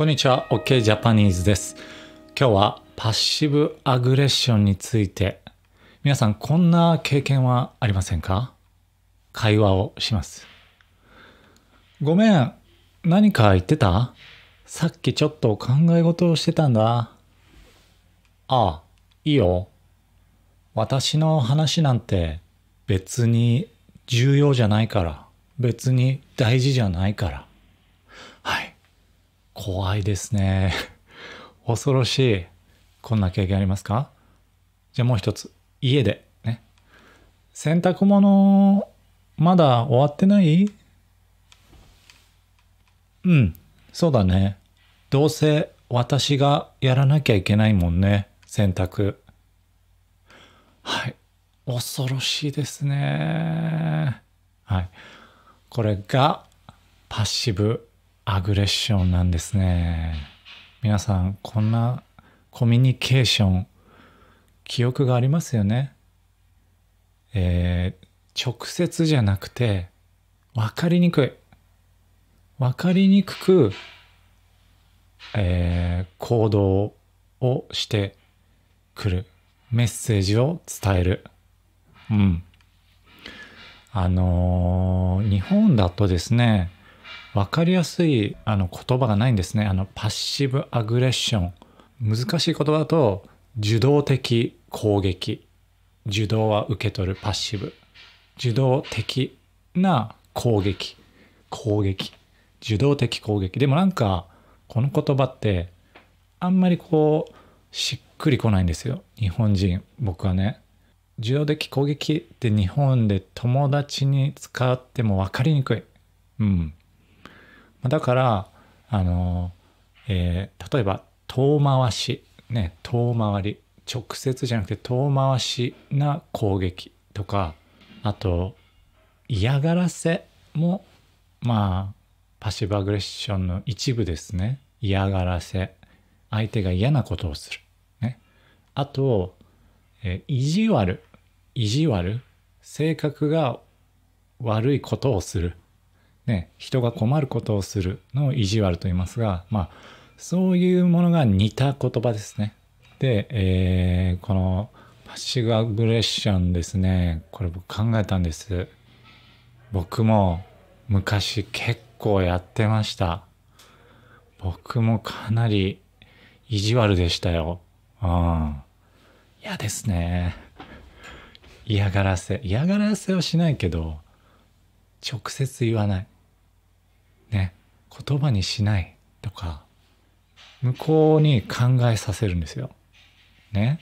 こんにちは OK ジャパニーズです今日はパッシブアグレッションについて皆さんこんな経験はありませんか会話をしますごめん何か言ってたさっきちょっと考え事をしてたんだああいいよ私の話なんて別に重要じゃないから別に大事じゃないから怖いですね。恐ろしい。こんな経験ありますかじゃあもう一つ。家で。ね。洗濯物、まだ終わってないうん。そうだね。どうせ私がやらなきゃいけないもんね。洗濯。はい。恐ろしいですね。はい。これがパッシブアグレッションなんですね。皆さん、こんなコミュニケーション、記憶がありますよね。えー、直接じゃなくて、わかりにくい。わかりにくく、えー、行動をしてくる。メッセージを伝える。うん。あのー、日本だとですね、分かりやすいあの言葉がないんですねあのパッシブアグレッション難しい言葉だと受動的攻撃受動は受け取るパッシブ受動的な攻撃攻撃受動的攻撃でもなんかこの言葉ってあんまりこうしっくりこないんですよ日本人僕はね受動的攻撃って日本で友達に使っても分かりにくいうんだからあの、えー、例えば遠回し、ね、遠回り直接じゃなくて遠回しな攻撃とかあと嫌がらせもまあパシブアグレッションの一部ですね嫌がらせ相手が嫌なことをする、ね、あと、えー、意地悪意地悪性格が悪いことをするね、人が困ることをするのを意地悪と言いますが、まあ、そういうものが似た言葉ですね。で、えー、このパッシブアグレッションですね、これ僕考えたんです。僕も昔結構やってました。僕もかなり意地悪でしたよ。うん。嫌ですね。嫌がらせ。嫌がらせはしないけど、直接言わない。ね、言葉にしないとか、向こうに考えさせるんですよ。ね。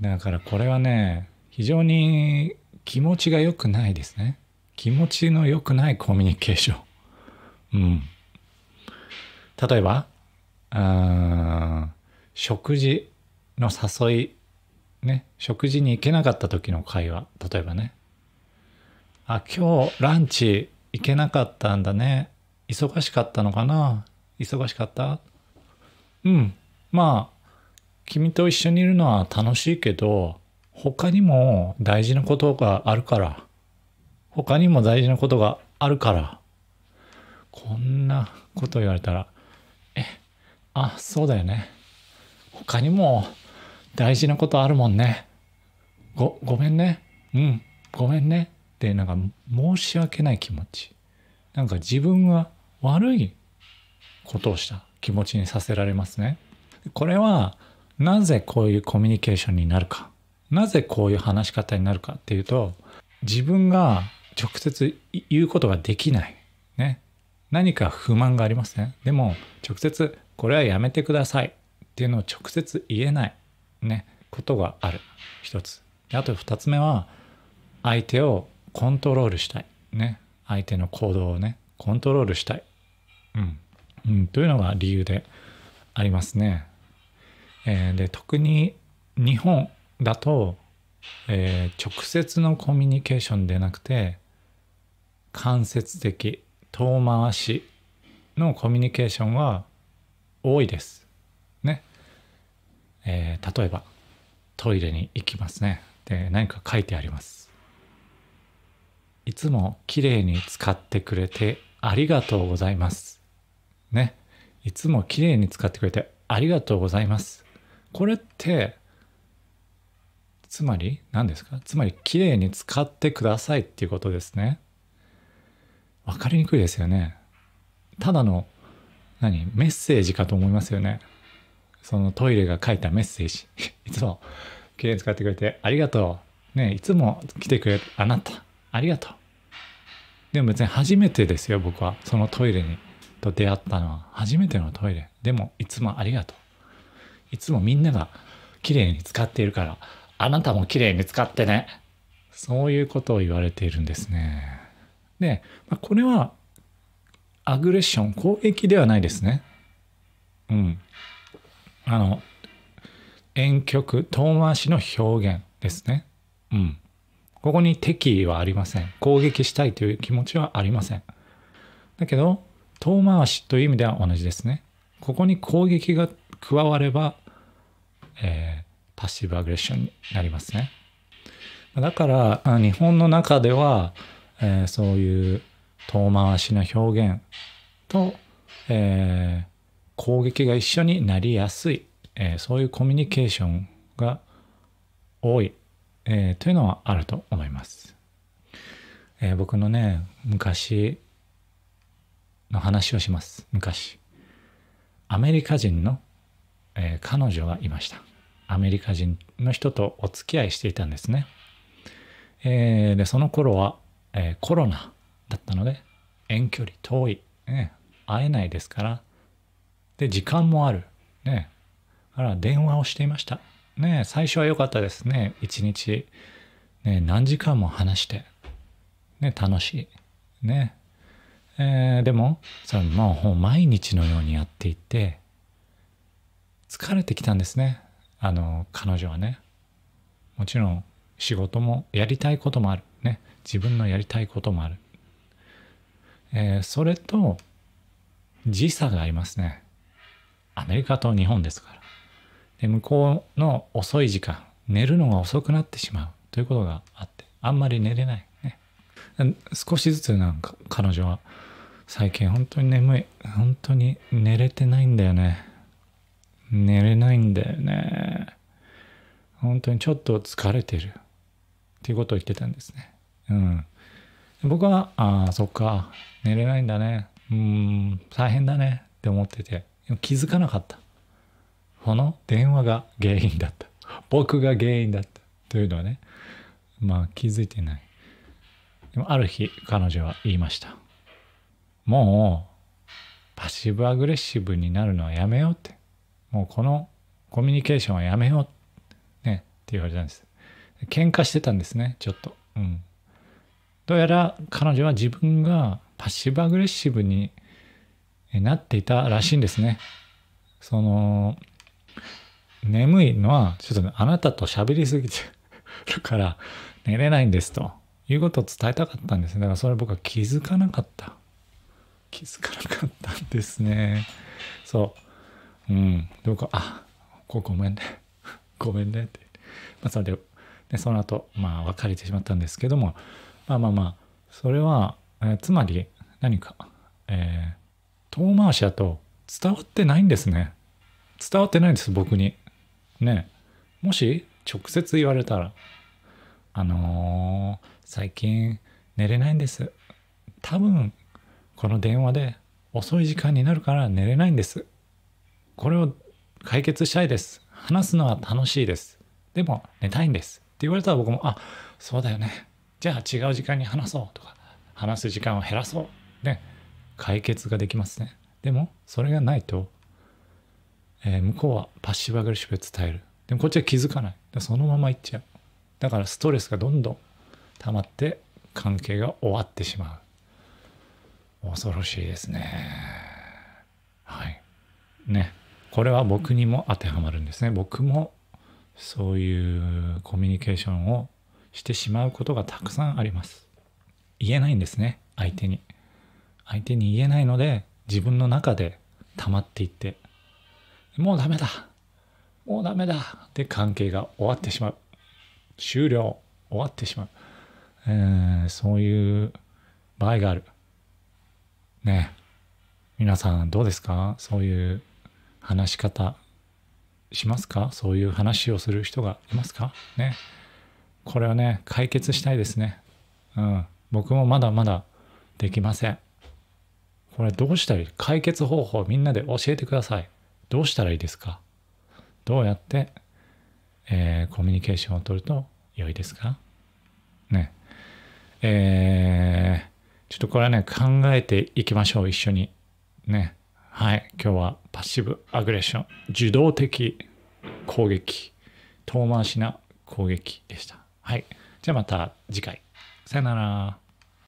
だからこれはね、非常に気持ちが良くないですね。気持ちの良くないコミュニケーション。うん。例えば、あ食事の誘い、ね、食事に行けなかった時の会話、例えばね。あ、今日ランチ行けなかったんだね。忙しかったのかな忙しかったうん。まあ、君と一緒にいるのは楽しいけど、他にも大事なことがあるから。他にも大事なことがあるから。こんなこと言われたら、え、あ、そうだよね。他にも大事なことあるもんね。ご、ごめんね。うん、ごめんね。って、なんか申し訳ない気持ち。なんか自分は悪いことをした気持ちにさせられますね。これはなぜこういうコミュニケーションになるかなぜこういう話し方になるかっていうと自分が直接言うことができない、ね、何か不満がありますねでも直接これはやめてくださいっていうのを直接言えない、ね、ことがある一つあと二つ目は相手をコントロールしたい、ね、相手の行動をねコントロールしたいうんというのが理由でありますね。えー、で特に日本だと、えー、直接のコミュニケーションでなくて間接的遠回しのコミュニケーションは多いです。ね。えー、例えばトイレに行きますね。で何か書いてあります。いつもきれいに使ってくれてありがとうございます。ねいつも綺麗に使ってくれてありがとうございますこれってつまり何ですかつまり綺麗に使ってくださいっていうことですね分かりにくいですよねただの何メッセージかと思いますよねそのトイレが書いたメッセージ いつも綺麗に使ってくれてありがとうねいつも来てくれあなたありがとうでも別に初めてですよ僕はそのトイレにと出会ったのは初めてのトイレでもいつもありがとういつもみんなが綺麗に使っているからあなたも綺麗に使ってねそういうことを言われているんですねで、まあ、これはアグレッション攻撃ではないですねうんあの婉曲遠回しの表現ですねうんここに敵意はありません攻撃したいという気持ちはありませんだけど遠回しという意味では同じですね。ここに攻撃が加われば、えー、パッシブアグレッションになりますね。だから日本の中では、えー、そういう遠回しな表現と、えー、攻撃が一緒になりやすい、えー、そういうコミュニケーションが多い、えー、というのはあると思います。え僕のね昔の話をします。昔。アメリカ人の、えー、彼女がいました。アメリカ人の人とお付き合いしていたんですね。えー、で、その頃は、えー、コロナだったので、遠距離遠い、ね、会えないですから、で、時間もある。ね。あら電話をしていました。ね、最初は良かったですね。一日、ね、何時間も話して、ね、楽しい。ね、えー、でもそれもう毎日のようにやっていて疲れてきたんですねあの彼女はねもちろん仕事もやりたいこともあるね自分のやりたいこともある、えー、それと時差がありますねアメリカと日本ですからで向こうの遅い時間寝るのが遅くなってしまうということがあってあんまり寝れない、ね、少しずつなんか彼女は最近本当に眠い本当に寝れてないんだよね寝れないんだよね本当にちょっと疲れてるっていうことを言ってたんですねうん僕はああそっか寝れないんだねうん大変だねって思ってて気づかなかったこの電話が原因だった僕が原因だったというのはねまあ気づいてないでもある日彼女は言いましたもうパッシブアグレッシブになるのはやめようって。もうこのコミュニケーションはやめよう。ね。って言われたんです。喧嘩してたんですね、ちょっと。うん。どうやら彼女は自分がパッシブアグレッシブになっていたらしいんですね。その、眠いのは、ちょっとあなたと喋りすぎてるから寝れないんですということを伝えたかったんですね。だからそれ僕は気づかなかった。気づかなかったんですねそううんで僕はあこごめんね ごめんねって、まあ、それででその後まあ別れてしまったんですけどもまあまあまあそれは、えー、つまり何か、えー、遠回しだと伝わってないんですね伝わってないんです僕にねもし直接言われたら「あのー、最近寝れないんです多分この電話で遅い時間になるから寝れないんです。これを解決したいです。話すのは楽しいです。でも寝たいんです。って言われたら僕も、あ、そうだよね。じゃあ違う時間に話そうとか、話す時間を減らそう。ね。解決ができますね。でも、それがないと、えー、向こうはパッシブアグレッシブで伝える。でもこっちは気づかない。そのままいっちゃう。だからストレスがどんどん溜まって関係が終わってしまう。恐ろしいですねはいねこれは僕にも当てはまるんですね僕もそういうコミュニケーションをしてしまうことがたくさんあります言えないんですね相手に相手に言えないので自分の中で溜まっていってもうダメだもうダメだで関係が終わってしまう終了終わってしまう、えー、そういう場合があるね皆さんどうですかそういう話し方しますかそういう話をする人がいますかねこれはね解決したいですねうん僕もまだまだできませんこれどうしたらいい解決方法みんなで教えてくださいどうしたらいいですかどうやって、えー、コミュニケーションを取ると良いですかねえーちょっとこれはね、考えていきましょう、一緒に。ね。はい。今日はパッシブアグレッション、受動的攻撃、遠回しな攻撃でした。はい。じゃあまた次回。さよなら。